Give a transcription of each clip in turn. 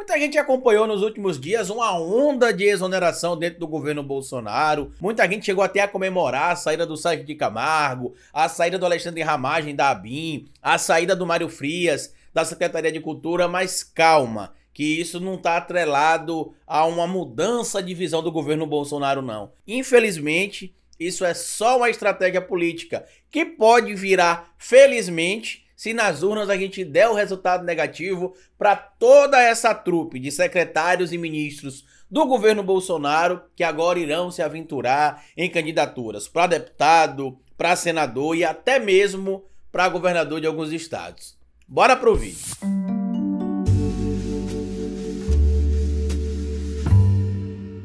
Muita gente acompanhou nos últimos dias uma onda de exoneração dentro do governo Bolsonaro. Muita gente chegou até a comemorar a saída do Sérgio de Camargo, a saída do Alexandre Ramagem da ABIN, a saída do Mário Frias da Secretaria de Cultura, mas calma, que isso não está atrelado a uma mudança de visão do governo Bolsonaro, não. Infelizmente, isso é só uma estratégia política que pode virar, felizmente, se nas urnas a gente der o resultado negativo para toda essa trupe de secretários e ministros do governo Bolsonaro que agora irão se aventurar em candidaturas para deputado, para senador e até mesmo para governador de alguns estados. Bora pro vídeo.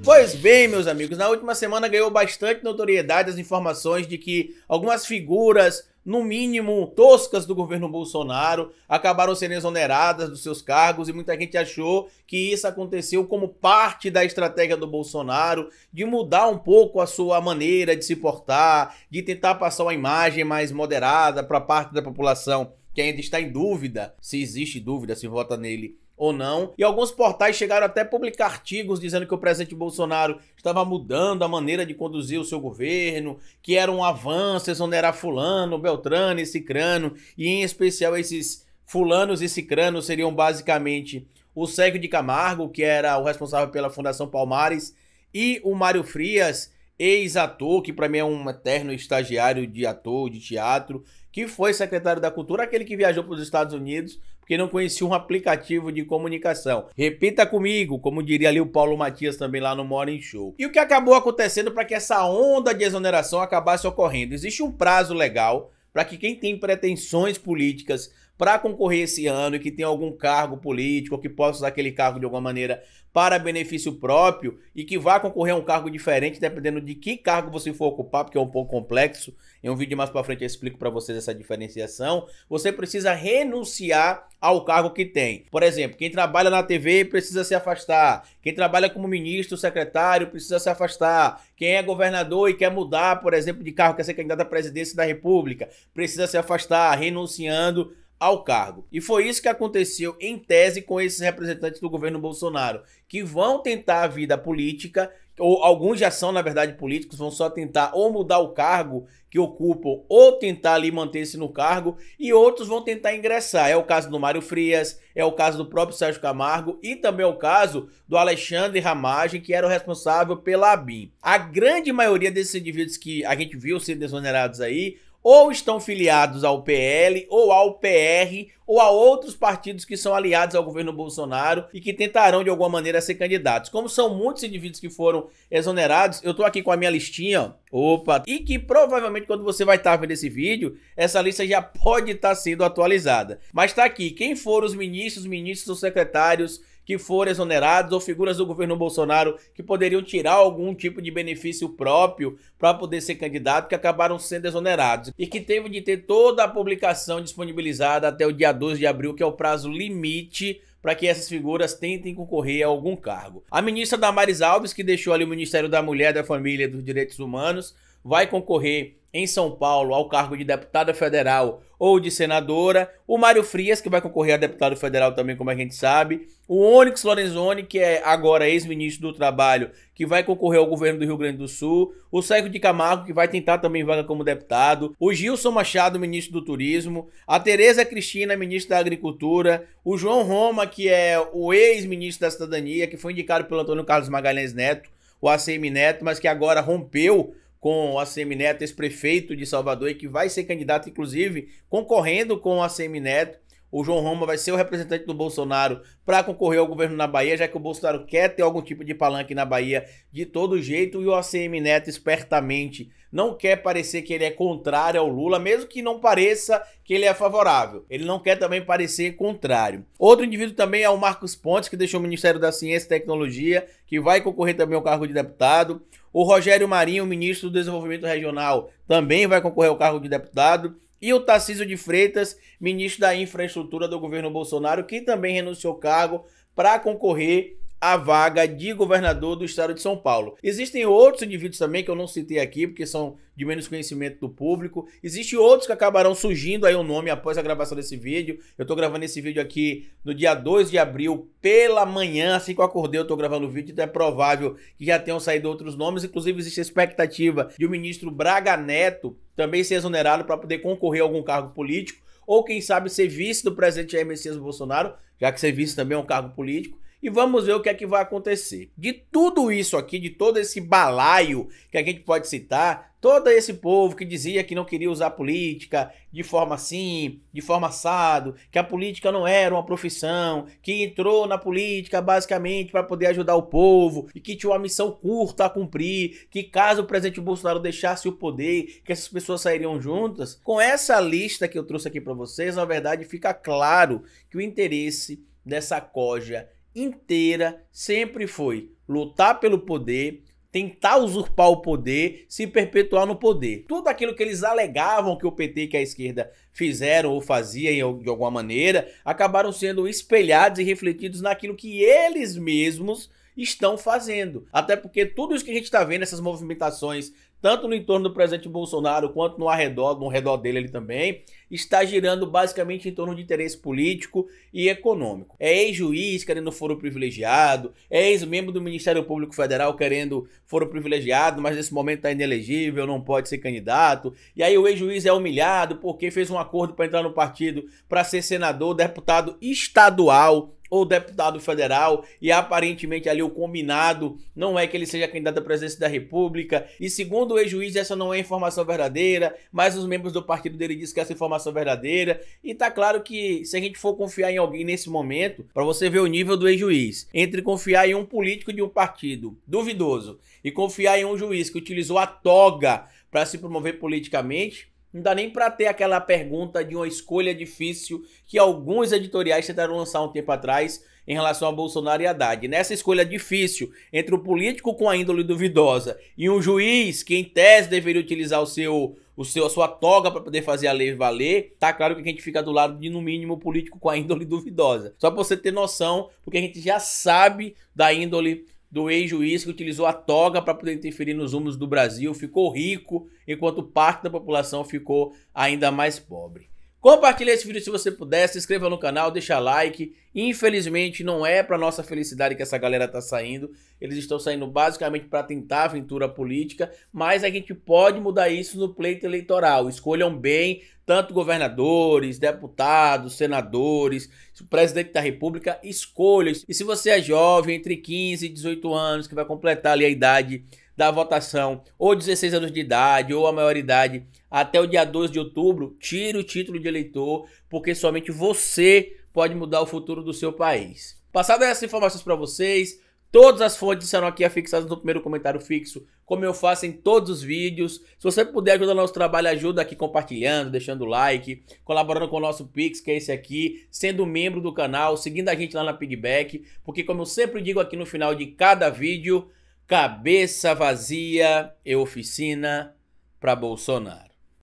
Pois bem, meus amigos, na última semana ganhou bastante notoriedade as informações de que algumas figuras no mínimo, toscas do governo Bolsonaro, acabaram sendo exoneradas dos seus cargos e muita gente achou que isso aconteceu como parte da estratégia do Bolsonaro de mudar um pouco a sua maneira de se portar, de tentar passar uma imagem mais moderada para parte da população que ainda está em dúvida, se existe dúvida, se vota nele ou não. E alguns portais chegaram até a publicar artigos dizendo que o presidente Bolsonaro estava mudando a maneira de conduzir o seu governo, que era um avanço exonerar fulano, beltrano e cicrano, e em especial esses fulanos e cicranos seriam basicamente o Sérgio de Camargo, que era o responsável pela Fundação Palmares, e o Mário Frias, ex-ator, que para mim é um eterno estagiário de ator, de teatro, que foi secretário da Cultura, aquele que viajou para os Estados Unidos porque não conhecia um aplicativo de comunicação. Repita comigo, como diria ali o Paulo Matias também lá no Morning Show. E o que acabou acontecendo para que essa onda de exoneração acabasse ocorrendo? Existe um prazo legal para que quem tem pretensões políticas para concorrer esse ano e que tem algum cargo político, ou que possa usar aquele cargo de alguma maneira para benefício próprio e que vá concorrer a um cargo diferente, dependendo de que cargo você for ocupar, porque é um pouco complexo. Em um vídeo mais para frente eu explico para vocês essa diferenciação. Você precisa renunciar ao cargo que tem. Por exemplo, quem trabalha na TV precisa se afastar. Quem trabalha como ministro, secretário, precisa se afastar. Quem é governador e quer mudar, por exemplo, de cargo, quer ser candidato à presidência da República, precisa se afastar, renunciando ao cargo. E foi isso que aconteceu em tese com esses representantes do governo Bolsonaro, que vão tentar a vida política, ou alguns já são, na verdade, políticos, vão só tentar ou mudar o cargo que ocupam, ou tentar ali manter-se no cargo, e outros vão tentar ingressar. É o caso do Mário Frias, é o caso do próprio Sérgio Camargo e também é o caso do Alexandre Ramagem, que era o responsável pela ABIN. A grande maioria desses indivíduos que a gente viu sendo desonerados aí, ou estão filiados ao PL, ou ao PR, ou a outros partidos que são aliados ao governo Bolsonaro e que tentarão de alguma maneira ser candidatos. Como são muitos indivíduos que foram exonerados, eu tô aqui com a minha listinha, opa, e que provavelmente quando você vai estar vendo esse vídeo, essa lista já pode estar sendo atualizada. Mas tá aqui, quem foram os ministros, ministros ou secretários que foram exonerados ou figuras do governo Bolsonaro que poderiam tirar algum tipo de benefício próprio para poder ser candidato que acabaram sendo exonerados e que teve de ter toda a publicação disponibilizada até o dia 12 de abril, que é o prazo limite para que essas figuras tentem concorrer a algum cargo. A ministra Damares Alves, que deixou ali o Ministério da Mulher, da Família e dos Direitos Humanos, vai concorrer em São Paulo ao cargo de deputada federal ou de senadora, o Mário Frias, que vai concorrer a deputado federal também, como a gente sabe, o Onyx Lorenzoni, que é agora ex-ministro do Trabalho, que vai concorrer ao governo do Rio Grande do Sul, o Sérgio de Camargo, que vai tentar também vaga como deputado, o Gilson Machado, ministro do Turismo, a Tereza Cristina, ministra da Agricultura, o João Roma, que é o ex-ministro da Cidadania, que foi indicado pelo Antônio Carlos Magalhães Neto, o ACM Neto, mas que agora rompeu com o ACM Neto, ex-prefeito de Salvador, e que vai ser candidato, inclusive, concorrendo com o ACM Neto o João Roma vai ser o representante do Bolsonaro para concorrer ao governo na Bahia, já que o Bolsonaro quer ter algum tipo de palanque na Bahia de todo jeito e o ACM Neto espertamente não quer parecer que ele é contrário ao Lula, mesmo que não pareça que ele é favorável. Ele não quer também parecer contrário. Outro indivíduo também é o Marcos Pontes, que deixou o Ministério da Ciência e Tecnologia, que vai concorrer também ao cargo de deputado. O Rogério Marinho, ministro do Desenvolvimento Regional, também vai concorrer ao cargo de deputado. E o Tarcísio de Freitas, ministro da Infraestrutura do governo Bolsonaro, que também renunciou ao cargo para concorrer a vaga de governador do estado de São Paulo. Existem outros indivíduos também que eu não citei aqui, porque são de menos conhecimento do público. Existem outros que acabarão surgindo aí o um nome após a gravação desse vídeo. Eu tô gravando esse vídeo aqui no dia 2 de abril, pela manhã, assim que eu acordei, eu tô gravando o vídeo, então é provável que já tenham saído outros nomes. Inclusive, existe a expectativa de o ministro Braga Neto também ser exonerado para poder concorrer a algum cargo político ou quem sabe ser vice do presidente Jair Messias Bolsonaro, já que ser vice também é um cargo político e vamos ver o que é que vai acontecer. De tudo isso aqui, de todo esse balaio que a gente pode citar, todo esse povo que dizia que não queria usar política de forma assim, de forma assado, que a política não era uma profissão, que entrou na política basicamente para poder ajudar o povo e que tinha uma missão curta a cumprir, que caso o presidente Bolsonaro deixasse o poder, que essas pessoas sairiam juntas. Com essa lista que eu trouxe aqui para vocês, na verdade fica claro que o interesse dessa coja inteira sempre foi lutar pelo poder, tentar usurpar o poder, se perpetuar no poder. Tudo aquilo que eles alegavam que o PT que a esquerda fizeram ou faziam de alguma maneira, acabaram sendo espelhados e refletidos naquilo que eles mesmos estão fazendo. Até porque tudo isso que a gente está vendo, essas movimentações tanto no entorno do presidente Bolsonaro quanto no arredor, no redor dele ali também, está girando basicamente em torno de interesse político e econômico. É ex-juiz querendo foro privilegiado, é ex-membro do Ministério Público Federal querendo foro privilegiado, mas nesse momento está inelegível, não pode ser candidato. E aí o ex-juiz é humilhado porque fez um acordo para entrar no partido para ser senador, deputado estadual ou deputado federal e aparentemente ali o combinado não é que ele seja candidato à presidência da República e segundo o ex-juiz essa não é informação verdadeira, mas os membros do partido dele dizem que essa é informação verdadeira e tá claro que se a gente for confiar em alguém nesse momento, para você ver o nível do ex-juiz, entre confiar em um político de um partido duvidoso e confiar em um juiz que utilizou a toga para se promover politicamente, não dá nem para ter aquela pergunta de uma escolha difícil que alguns editoriais tentaram lançar um tempo atrás em relação a Bolsonaro e Haddad. Nessa escolha difícil entre o político com a índole duvidosa e um juiz que, em tese, deveria utilizar o seu, o seu, a sua toga para poder fazer a lei valer, tá claro que a gente fica do lado de, no mínimo, o político com a índole duvidosa. Só para você ter noção, porque a gente já sabe da índole do ex-juiz que utilizou a toga para poder interferir nos rumos do Brasil, ficou rico, enquanto parte da população ficou ainda mais pobre. Compartilhe esse vídeo se você puder, se inscreva no canal, deixa like. Infelizmente não é para nossa felicidade que essa galera tá saindo. Eles estão saindo basicamente para tentar aventura política, mas a gente pode mudar isso no pleito eleitoral. Escolham bem tanto governadores, deputados, senadores, presidente da República, escolha. E se você é jovem, entre 15 e 18 anos, que vai completar ali a idade da votação, ou 16 anos de idade, ou a maioridade, até o dia 12 de outubro, tire o título de eleitor, porque somente você pode mudar o futuro do seu país. Passadas essas informações para vocês, todas as fontes serão aqui afixadas no primeiro comentário fixo, como eu faço em todos os vídeos. Se você puder ajudar o nosso trabalho, ajuda aqui compartilhando, deixando o like, colaborando com o nosso Pix, que é esse aqui, sendo membro do canal, seguindo a gente lá na Pigback, porque como eu sempre digo aqui no final de cada vídeo, Cabeça vazia e oficina para Bolsonaro.